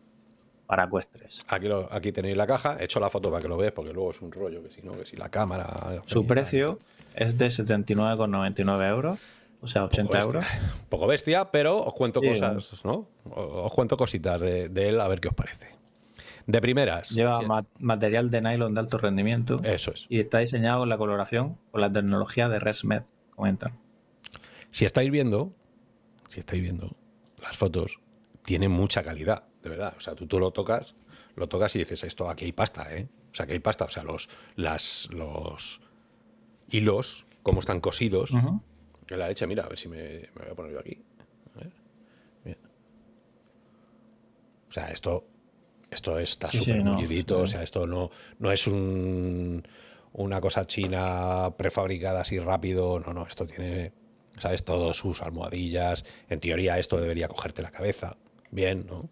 S2: para Questres. Aquí, aquí tenéis la caja, he hecho la foto para que lo veáis porque luego es un rollo, que si no, que si la cámara... Su precio es de 79,99 euros, o sea, 80 euros.
S1: poco bestia, pero os cuento cosas,
S2: ¿no? Os cuento cositas de, él, a ver qué os parece. De primeras. Lleva material de nylon de alto rendimiento. Eso es. Y está diseñado en la coloración con la tecnología de ResMed.
S1: Si estáis viendo, si estáis viendo las fotos, tienen mucha calidad, de verdad. O sea, tú, tú lo tocas, lo tocas y dices, esto aquí hay pasta, ¿eh? O sea, aquí hay pasta. O sea, los, las, los hilos, cómo están cosidos. que la leche, mira, a ver si me, voy a poner yo aquí. O sea, esto, esto está súper sí, O sea, esto no, no es un una cosa china prefabricada así rápido. No, no, esto tiene, ¿sabes? Todos sus almohadillas. En teoría, esto debería cogerte la cabeza. Bien, ¿no?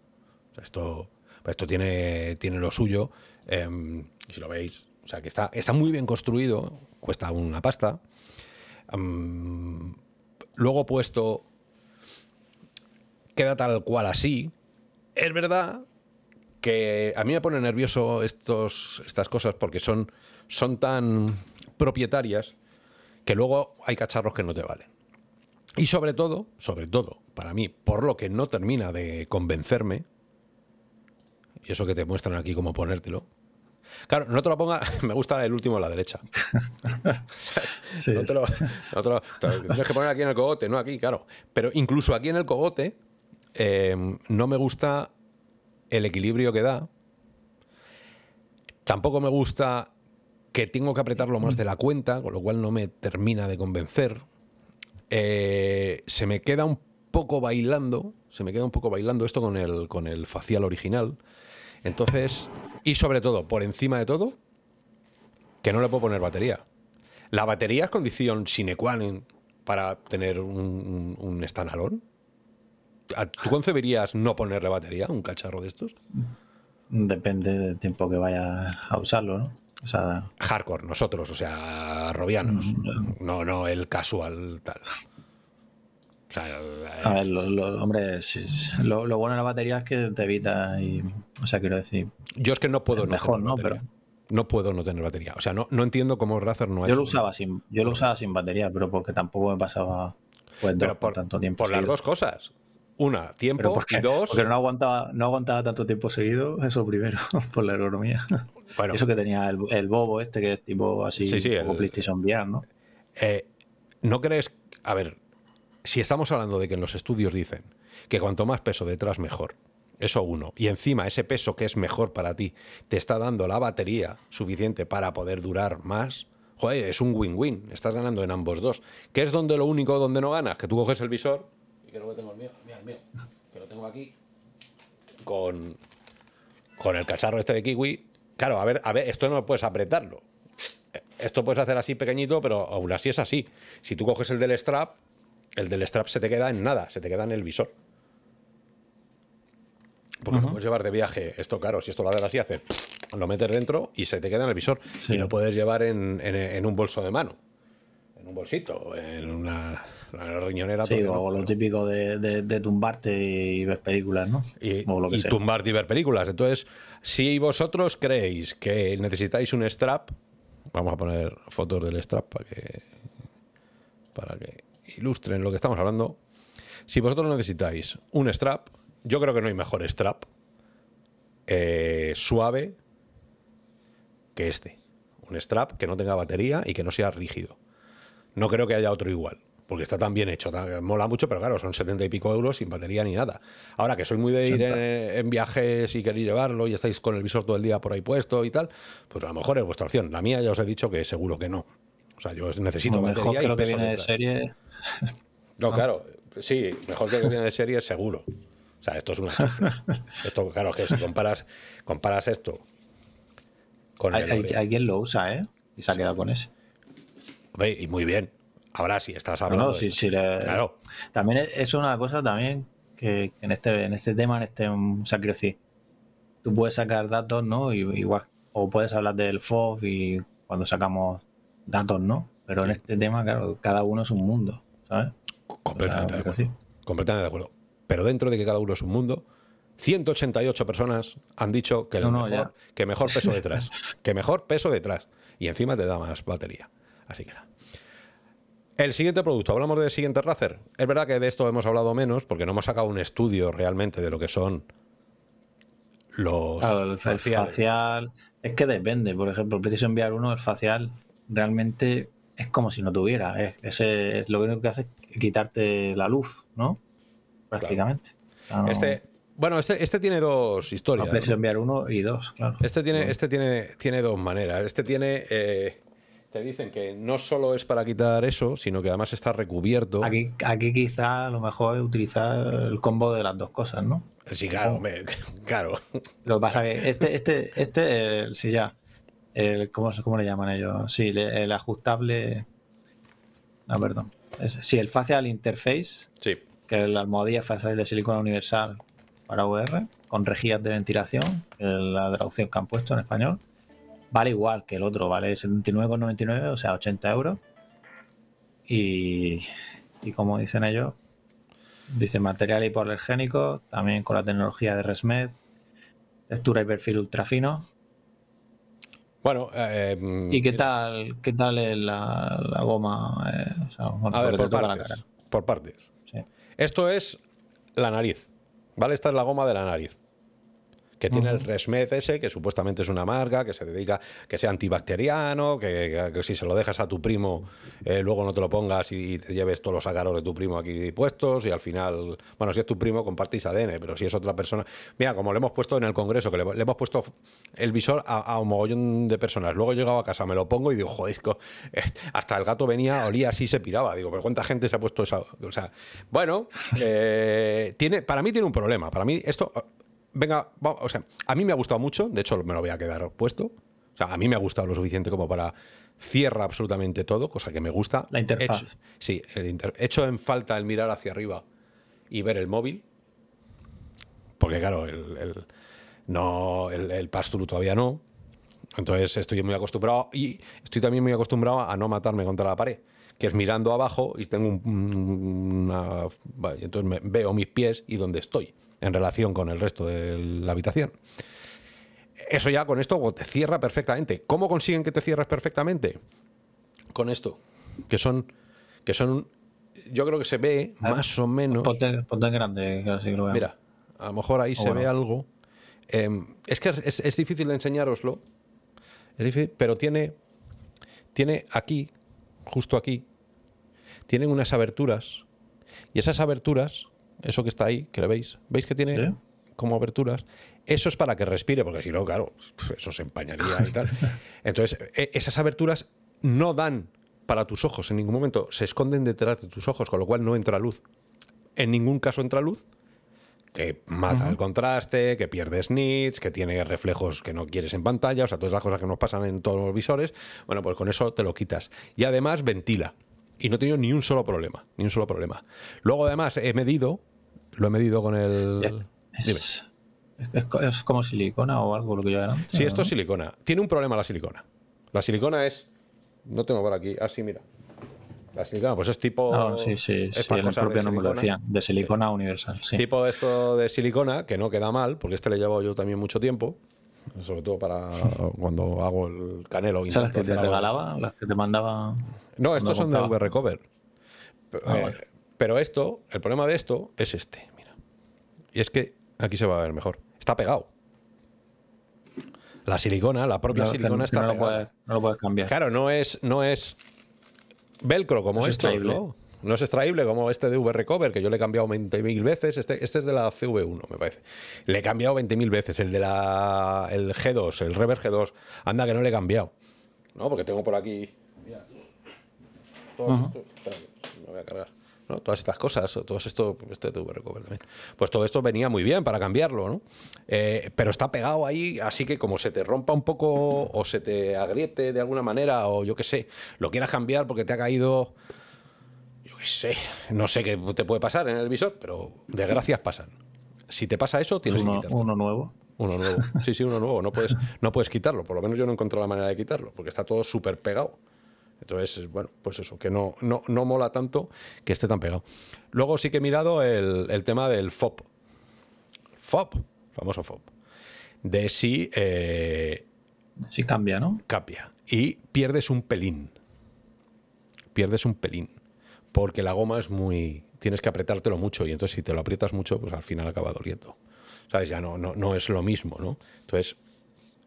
S1: esto, pues esto tiene, tiene lo suyo. Em, si lo veis, o sea, que está, está muy bien construido, cuesta una pasta. Em, luego puesto, queda tal cual así. Es verdad que a mí me pone nervioso estos, estas cosas porque son son tan propietarias que luego hay cacharros que no te valen. Y sobre todo, sobre todo, para mí, por lo que no termina de convencerme, y eso que te muestran aquí cómo ponértelo, Claro, no te lo ponga, me gusta el último a la derecha. no te lo, tienes que poner aquí en el cogote, no aquí, claro. Pero incluso aquí en el cogote eh, no me gusta el equilibrio que da. Tampoco me gusta que tengo que apretarlo más de la cuenta, con lo cual no me termina de convencer. Eh, se me queda un poco bailando, se me queda un poco bailando esto con el, con el facial original. Entonces, y sobre todo, por encima de todo, que no le puedo poner batería. La batería es condición sine qua non para tener un, un, ¿Tú concebirías no ponerle batería a un cacharro de estos?
S2: Depende del tiempo que vaya a usarlo, ¿no? Hardcore, nosotros, o sea, robianos. Mm, no, no, el casual tal. O sea, A eh, ver, hombre, Lo, bueno de la batería es que te evita y. O sea, quiero decir. Yo es que no puedo. No mejor, ¿no? Pero. No puedo no tener batería. O sea, no, no entiendo cómo Razer no yo Lo usaba sin, yo lo usaba sin batería, pero porque tampoco me pasaba pues, por, tanto tiempo. Por las dos cosas una, tiempo, porque, y dos. Porque no aguantaba, no aguantaba tanto tiempo seguido, eso primero, por la ergonomía. Eso que tenía el, bobo este, que es tipo así, sí, como ¿no? Eh, ¿No crees.? A ver, si estamos hablando de que en los estudios dicen que cuanto
S1: más peso detrás, mejor. Eso uno. Y encima, ese peso que es mejor para ti te está dando la batería suficiente para poder durar más. Joder, es un win-win. Estás ganando en ambos dos. ¿Qué es donde lo único donde no ganas? Que tú coges el visor
S2: tengo el mío, el mío, que lo tengo aquí,
S1: con, el cacharro este de kiwi. Claro, a ver, a ver, esto no puedes apretarlo. Esto puedes hacer así pequeñito, pero aún así es así. Si tú coges el del strap, el del strap se te queda en nada, se te queda en el visor. Porque puedes llevar de viaje. Esto, caro si esto lo haces así, hacer, lo metes dentro y se te queda en el visor. Y lo puedes llevar en un bolso de mano en un bolsito, en una, riñonera. Sí, o lo
S2: típico de, tumbarte y ver películas, ¿no? Y, tumbarte
S1: y ver películas. Entonces, si vosotros creéis que necesitáis un strap, vamos a poner fotos del strap para que, para que ilustren lo que estamos hablando. Si vosotros necesitáis un strap, yo creo que no hay mejor strap eh, suave que este. Un strap que no tenga batería y que no sea rígido. No creo que haya otro igual, porque está tan bien hecho, mola mucho, pero claro, son 70 y pico euros sin batería ni nada. Ahora que soy muy de ir en, viajes y queréis llevarlo y estáis con el visor todo el día por ahí puesto y tal, pues a lo mejor es vuestra opción. La mía ya os he dicho que seguro que no. O sea, yo necesito mejor batería que y que viene de serie. No, claro, sí, mejor que lo viene de serie seguro.
S2: O sea, esto es una Esto, claro, que si comparas, comparas esto con el. lo usa, ¿eh? Y se ha quedado con ese y muy bien.
S1: Ahora sí, estás hablando.
S2: Claro. También es una cosa también que, en este, en este tema, en este. O sea, tú puedes sacar datos, ¿no? Y, igual, o puedes hablar del FOB y cuando sacamos datos, ¿no? Pero en este tema, claro, cada uno es un mundo, ¿sabes? Completamente de acuerdo. Completamente de acuerdo. Pero dentro de que
S1: cada uno es un mundo, 188 personas han dicho que, que mejor peso detrás. que mejor peso detrás. Y encima te da más batería. Así que nada. El siguiente producto, hablamos del siguiente Razer. Es verdad que de esto hemos hablado menos porque no hemos sacado un estudio
S2: realmente de lo que son los claro, el facial. Es que depende, por ejemplo, el Precision enviar uno el facial realmente es como si no tuviera. ese, es lo único que hace es quitarte la luz, ¿no? Prácticamente. Ah, este, bueno, este, este, tiene dos historias. El Precision enviar uno y dos.
S1: claro. Este tiene, este tiene, tiene dos maneras. Este tiene. Eh, te dicen que no solo es para quitar eso,
S2: sino que además está recubierto. Aquí, aquí quizá lo mejor es utilizar el combo de las dos cosas, ¿no? Sí, claro, claro. Lo que pasa es que este, este, este, el, ya. El, ¿cómo, ¿cómo, le llaman ellos? Sí, el, ajustable. No, perdón. sí, el facial interface. Sí. Que la almohadilla facial de silicona universal para VR, con rejillas de ventilación, la traducción que han puesto en español vale igual que el otro, vale 79,99, o sea, 80 euros. Y, como dicen ellos, dice material hipoalergénico, también con la tecnología de ResMed, textura y perfil ultra fino Bueno, eh, ¿y qué tal, qué tal la, goma? Eh, a ver, por partes, por partes. Esto es la nariz,
S1: ¿vale? Esta es la goma de la nariz que tiene el Resmed ese, que supuestamente es una marca, que se dedica, que sea antibacteriano, que, si se lo dejas a tu primo, eh, luego no te lo pongas y, te lleves todos los ácaros de tu primo aquí puestos y al final, bueno, si es tu primo compartís ADN, pero si es otra persona, mira, como le hemos puesto en el Congreso, que le, hemos puesto el visor a, un mogollón de personas, luego he llegado a casa, me lo pongo y digo, joder, hasta el gato venía, olía así, se piraba, digo, pero ¿cuánta gente se ha puesto esa? O sea, bueno, eh, tiene, para mí tiene un problema, para mí esto venga, o sea, a mí me ha gustado mucho, de hecho me lo voy a quedar puesto. O sea, a mí me ha gustado lo suficiente como para cierra absolutamente todo, cosa que me gusta. La interfaz. sí, el hecho en falta el mirar hacia arriba y ver el móvil, porque claro, el, el no, el, todavía no. Entonces estoy muy acostumbrado y estoy también muy acostumbrado a no matarme contra la pared que es mirando abajo y tengo una... entonces veo mis pies y dónde estoy en relación con el resto de la habitación. Eso ya con esto te cierra perfectamente. ¿Cómo consiguen que te cierres perfectamente? Con esto, que son, que son, yo creo que se ve
S2: más o menos. Ponte, grande, Mira,
S1: a lo mejor ahí se ve algo. Em, es que es, difícil enseñároslo, pero tiene, tiene aquí, justo aquí, tienen unas aberturas y esas aberturas eso que está ahí, que lo veis, veis que tiene como aberturas, eso es para que respire, porque si no, claro, eso se empañaría y tal. Entonces, e, esas aberturas no dan para tus ojos en ningún momento, se esconden detrás de tus ojos, con lo cual no entra luz. En ningún caso entra luz, que mata el contraste, que pierdes nits, que tiene reflejos que no quieres en pantalla, o sea, todas las cosas que nos pasan en todos los visores, bueno, pues con eso te lo quitas. Y además ventila. Y no he tenido ni un solo problema, ni un solo problema. Luego además he medido lo he medido con el. Es, como silicona o algo lo que yo era Sí, esto es silicona. Tiene un problema la silicona. La silicona es. No tengo por aquí. Ah, sí, mira. La silicona, pues es tipo. Ah, sí, sí, es sí el propio
S2: de silicona universal. Sí.
S1: Tipo esto de silicona, que no queda mal, porque este le llevado yo también mucho tiempo. Sobre todo para
S2: cuando hago el canelo. las que te regalaba? ¿Las que te mandaba? No, estos son de V-Recover. Ah,
S1: pero esto, el problema de esto es este, mira. Y es que aquí se va a ver mejor. Está pegado. La silicona, la propia silicona está no lo puedes cambiar. Claro, no es, no es velcro como esto, ¿no? es extraíble como este de V-Recover, que yo le he cambiado 20.000 veces. Este, este, es de la CV1, me parece. Le he cambiado 20.000 veces. El de la el G2, el Rever G2. Anda, que no le he cambiado. ¿No? Porque tengo por aquí... Mira. Todo esto. me voy a cargar. Todas estas cosas, todo esto, pues, este tuve recover también. Pues todo esto venía muy bien para cambiarlo, eh, pero está pegado ahí, así que como se te rompa un poco o se te agriete de alguna manera o yo qué sé, lo quieras cambiar porque te ha caído, yo qué sé, no sé qué te puede pasar en el visor, pero desgracias pasan. Si te pasa eso, tienes uno, que Uno nuevo. Uno nuevo. Sí, sí, uno nuevo. No puedes, no puedes quitarlo. Por lo menos yo no encontré la manera de quitarlo, porque está todo súper pegado. Entonces, bueno, pues eso, que no, no, mola tanto que esté tan pegado. Luego sí que he mirado el, tema del FOP. FOP, famoso FOP. De si... Eh, si cambia, ¿no? Cambia. Y pierdes un pelín. Pierdes un pelín. Porque la goma es muy... Tienes que apretártelo mucho y entonces si te lo aprietas mucho, pues al final acaba doliendo. ¿Sabes? Ya no, no es lo mismo, ¿no? Entonces,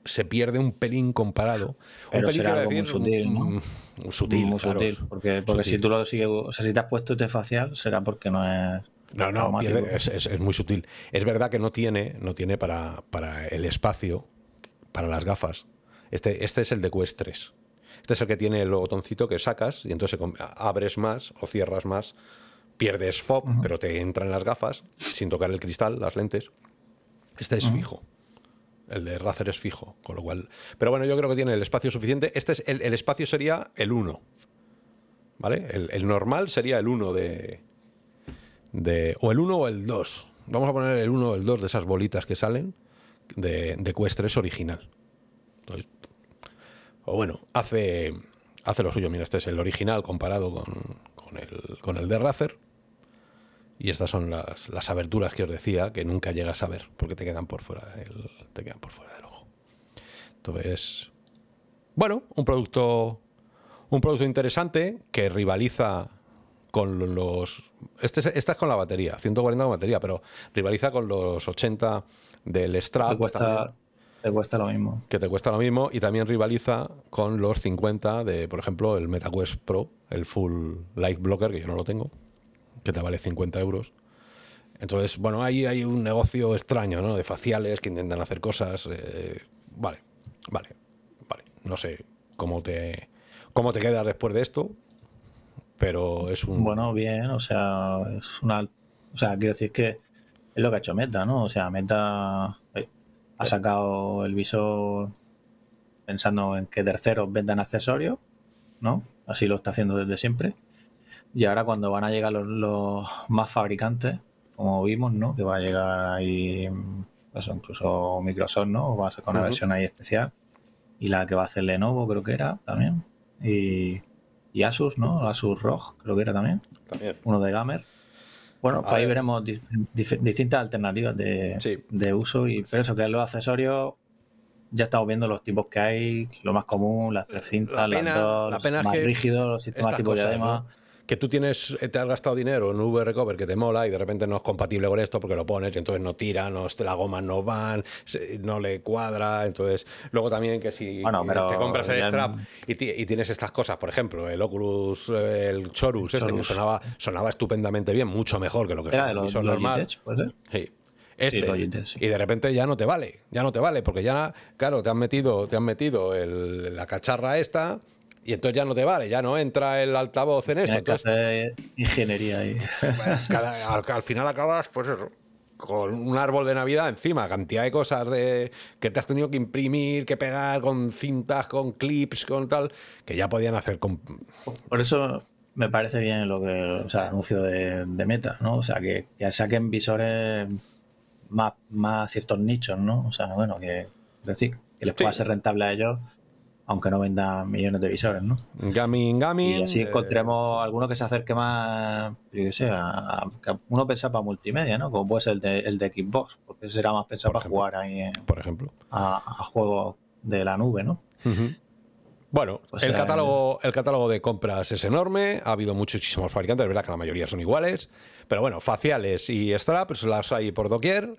S1: se pierde un pelín comparado. Pero un pelín será mm, mm, sutil, sutil, muy sutil porque, si tú lo
S2: sigues, o sea, si te has puesto este facial, será porque no es no, no, es, muy sutil.
S1: Es verdad que no tiene, no tiene para, para el espacio, para las gafas. Este, este es el de Quest 3. Este es el que tiene el botoncito que sacas y entonces abres más o cierras más. Pierdes FOB, pero te entran las gafas sin tocar el cristal, las lentes. Este es fijo. El de Razer es fijo, con lo cual. Pero bueno, yo creo que tiene el espacio suficiente. Este es el, espacio sería el 1. ¿Vale? El, normal sería el 1 de, O el 1 o el 2. Vamos a poner el 1 o el 2 de esas bolitas que salen de, Quest 3 original. Entonces, o bueno, hace, hace lo suyo. Mira, este es el original comparado con, el, con el de Razer. Y estas son las, las, aberturas que os decía, que nunca llegas a ver, porque te quedan por fuera del, te quedan por fuera del ojo. Entonces, bueno, un producto, un producto interesante que rivaliza con los... Este, esta es con la batería, 140 con batería, pero rivaliza con los 80 del Strap. Te cuesta, lo mismo. Que te cuesta lo mismo y también rivaliza con los 50 de, por ejemplo, el MetaQuest Pro, el Full Light Blocker, que yo no lo tengo que te vale 50 euros. Entonces, bueno, ahí hay un negocio extraño, ¿no? De faciales que intentan hacer cosas. Eh, vale, vale,
S2: vale. No sé cómo te, cómo te quedas después de esto, pero es un... Bueno, bien, o sea, es una... O sea, quiero decir que es lo que ha hecho Meta, ¿no? O sea, Meta eh, ha sacado el visor pensando en que terceros vendan accesorios, ¿no? Así lo está haciendo desde siempre. Y ahora cuando van a llegar los, más fabricantes, como vimos, ¿no? Que va a llegar ahí, incluso Microsoft, ¿no? Va a sacar una versión ahí especial. Y la que va a hacer Lenovo, creo que era también. Y, y Asus, ¿no? Asus ROG, creo que era también. También. Uno de Gamer. Bueno, pues ahí veremos distintas alternativas de, uso, y, pero eso que es los accesorios, ya estamos viendo los tipos que hay, lo más común, las eh, tres cintas, la las más rígidos, los sistemas tipo
S1: que tú tienes, eh, te has gastado dinero en un V Recover que te mola y de repente no es compatible con esto porque lo pones y entonces no tira, no, las gomas no van, no le cuadra. Entonces, luego también que si eh, te compras el strap y, tienes estas cosas, por ejemplo, el Oculus, eh, el Chorus, este que sonaba, estupendamente bien, mucho mejor que lo que son, normal.
S2: este y
S1: de repente ya no te vale ya no te vale porque ya claro te han metido te han metido la cacharra esta y entonces ya no te vale, ya no entra el altavoz en esto. Entonces... ingeniería ahí. al, final acabas, pues eso, con un árbol de Navidad encima, cantidad de cosas de que te has tenido que imprimir, que pegar con cintas, con clips, con tal, que ya podían hacer con...
S2: Por eso me parece bien lo que, o sea, el anuncio de, de Meta, ¿no? O sea, que, que saquen visores más, más ciertos nichos, ¿no? O sea, bueno, que, decir, que les pueda ser rentable a ellos aunque no venda millones de visores, ¿no? Gaming, gaming. Y así eh, encontremos alguno que se acerque más, yo sea. uno pensaba para multimedia, ¿no? Como puede ser el de, el de Xbox, porque será más pensado para jugar ahí, por ejemplo, a, juegos de la nube, ¿no?
S1: Bueno, pues el, catálogo, el catálogo de compras es enorme, ha habido muchísimos fabricantes, es verdad que la mayoría son iguales, pero bueno, faciales y straps las hay por doquier.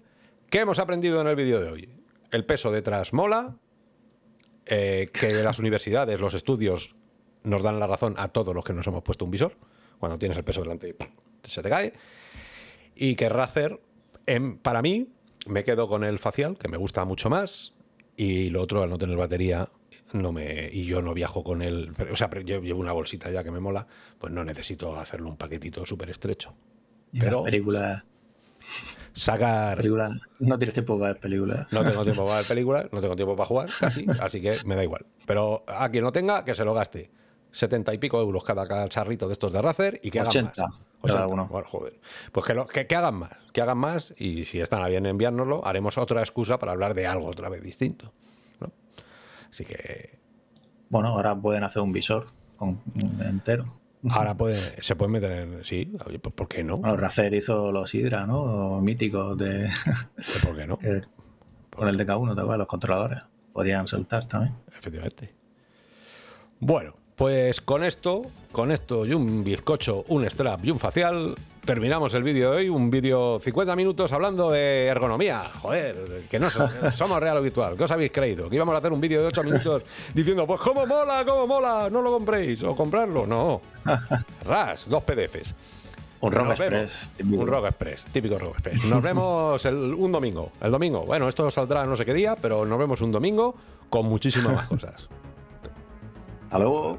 S1: ¿Qué hemos aprendido en el vídeo de hoy? El peso detrás mola, eh, que las universidades, los estudios, nos dan la razón a todos los que nos hemos puesto un visor, cuando tienes el peso delante se te cae, y que Razer, em, para mí, me quedo con el facial, que me gusta mucho más, y lo otro, al no tener batería, no me y yo no viajo con él, o sea, yo llevo una bolsita ya que me mola, pues no necesito hacerle un paquetito súper estrecho. Pero, sacar. No tienes tiempo para ver películas. No tengo tiempo para ver películas, no tengo tiempo para jugar casi, así que me da igual. Pero a quien no tenga, que se lo gaste. 70 y pico euros cada, cada charrito de estos de Razer y que hagan más. 80. uno. Pues que, hagan más, que hagan más y si están a bien enviárnoslo, haremos otra excusa para hablar de algo otra vez distinto. Así
S2: que. Bueno, ahora pueden hacer un visor con, entero. Ahora pues, se pueden meter, sí, pues, ¿por qué no? Racer hizo los Hydra, ¿no? Míticos de... ¿Por qué no? con el DK1, ¿te acuerdas? Los controladores podrían soltar también. Efectivamente. Bueno, pues con esto, con esto y un bizcocho,
S1: un strap y un facial, terminamos el vídeo de hoy. Un vídeo 50 minutos hablando de ergonomía. Joder, que no somos, real o virtual. ¿Qué os habéis creído? Que íbamos a hacer un vídeo de 8 minutos diciendo, pues cómo mola, cómo mola, no lo compréis o comprarlo. No. Ras, dos PDFs. Un Rock Express. Un Rock Express, típico Rock Express. Nos vemos un domingo. El domingo. Bueno, esto saldrá no sé qué día, pero nos vemos un domingo con muchísimas más cosas. Hasta luego.